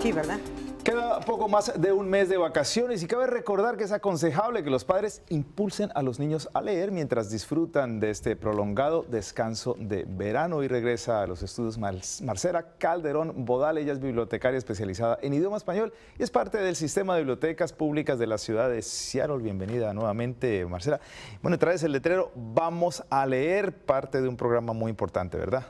Sí, ¿verdad? Queda poco más de un mes de vacaciones y cabe recordar que es aconsejable que los padres impulsen a los niños a leer mientras disfrutan de este prolongado descanso de verano. Y regresa a los estudios Marcela Calderón Bodal, ella es bibliotecaria especializada en idioma español y es parte del sistema de bibliotecas públicas de la ciudad de Seattle. Bienvenida nuevamente, Marcela. Bueno, traes el letrero Vamos a leer, parte de un programa muy importante, ¿verdad?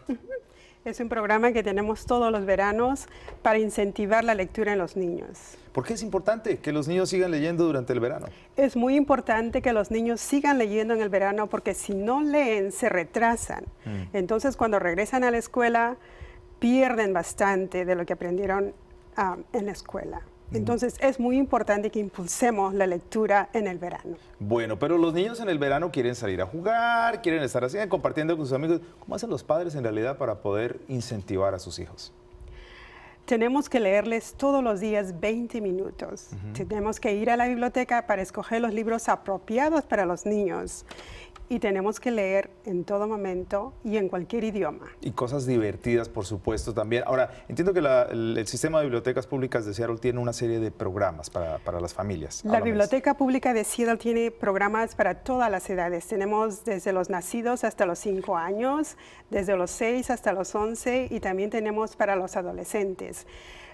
Es un programa que tenemos todos los veranos para incentivar la lectura en los niños. ¿Por qué es importante que los niños sigan leyendo durante el verano? Es muy importante que los niños sigan leyendo en el verano porque si no leen se retrasan. Mm. Entonces cuando regresan a la escuela pierden bastante de lo que aprendieron ah, en la escuela. Entonces es muy importante que impulsemos la lectura en el verano. Bueno, pero los niños en el verano quieren salir a jugar, quieren estar así, compartiendo con sus amigos. ¿Cómo hacen los padres en realidad para poder incentivar a sus hijos? tenemos que leerles todos los días 20 minutos. Tenemos que ir a la biblioteca para escoger los libros apropiados para los niños. Y tenemos que leer en todo momento y en cualquier idioma. Y cosas divertidas, por supuesto, también. Ahora, entiendo que el, sistema de bibliotecas públicas de Seattle tiene una serie de programas para, las familias. La biblioteca pública de Seattle tiene programas para todas las edades. Tenemos desde los nacidos hasta los 5 años, desde los 6 hasta los 11 y también tenemos para los adolescentes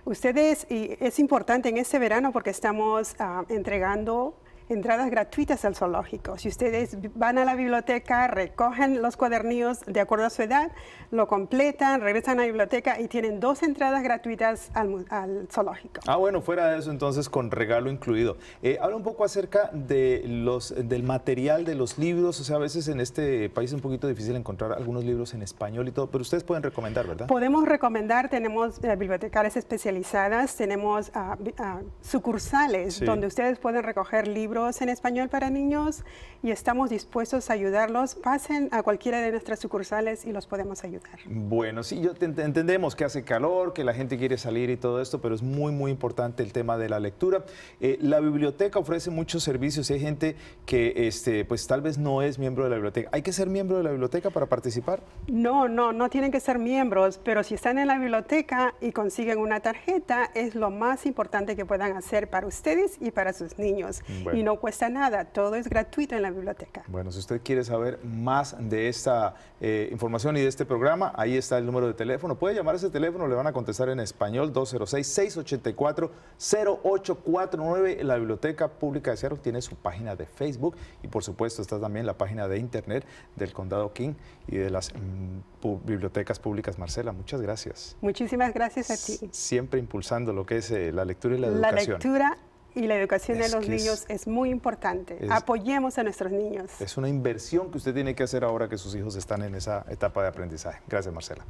ustedes. y es importante en este verano porque estamos ah, entregando entradas gratuitas al zoológico. Si ustedes van a la biblioteca, recogen los cuadernillos de acuerdo a su edad, lo completan, regresan a la biblioteca y tienen dos entradas gratuitas al, zoológico. Ah, bueno, fuera de eso entonces con regalo incluido. Eh, habla un poco acerca de los, del material de los libros, o sea, a veces en este país es un poquito difícil encontrar algunos libros en español y todo, pero ustedes pueden recomendar, ¿verdad? Podemos recomendar, tenemos eh, bibliotecarias especializadas, tenemos ah, ah, sucursales donde ustedes pueden recoger libros en español para niños y estamos dispuestos a ayudarlos. Pasen a cualquiera de nuestras sucursales y los podemos ayudar. Bueno, sí, yo entendemos que hace calor, que la gente quiere salir y todo esto, pero es muy, muy importante el tema de la lectura. Eh, la biblioteca ofrece muchos servicios. y Hay gente que este, pues tal vez no es miembro de la biblioteca. ¿Hay que ser miembro de la biblioteca para participar? No, no, no tienen que ser miembros, pero si están en la biblioteca y consiguen una tarjeta, es lo más importante que puedan hacer para ustedes y para sus niños no cuesta nada, todo es gratuito en la biblioteca. Bueno, si usted quiere saber más de esta eh, información y de este programa, ahí está el número de teléfono. Puede llamar a ese teléfono, le van a contestar en español 206-684-0849. La Biblioteca Pública de Seattle tiene su página de Facebook y por supuesto está también la página de Internet del Condado King y de las mm, bibliotecas públicas. Marcela, muchas gracias. Muchísimas gracias a ti. Siempre impulsando lo que es eh, la lectura y la, la educación. La lectura y la educación de los niños es, muy importante. Apoyemos a nuestros niños. Es una inversión que usted tiene que hacer ahora que sus hijos están en esa etapa de aprendizaje. Gracias, Marcela.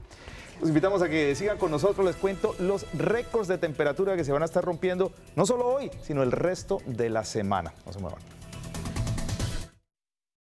Los invitamos a que sigan con nosotros, les cuento los récords de temperatura que se van a estar rompiendo, no solo hoy, sino el resto de la semana. No se muevan.